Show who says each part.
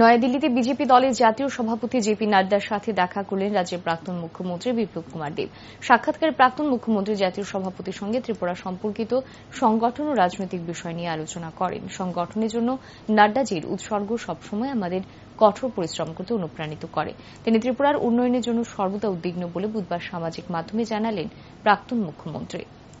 Speaker 1: নয়াদিল্লিতে বিজেপি দলের জাতীয় সভাপতি জেপি নাড্ডার সাথে দেখা করলেন রাজ্যের প্রাক্তন মুখ্যমন্ত্রী বিপ্লব কুমার দেব সাক্ষাৎকারে প্রাক্তন মুখ্যমন্ত্রী জাতীয় সভাপতির সঙ্গে ত্রিপুরা সম্পর্কিত সংগঠন ও রাজনৈতিক বিষয় নিয়ে আলোচনা করেন সংগঠনের জন্য নাড্ডাজির উৎসর্গ সবসময় আমাদের কঠোর পরিশ্রম করতে অনুপ্রাণিত করে তিনি ত্রিপুরার উন্নয়নের জন্য সর্বদা উদ্বিগ্ন বলে বুধবার সামাজিক মাধ্যমে জানালেন প্রাক্তন মুখ্যমন্ত্রী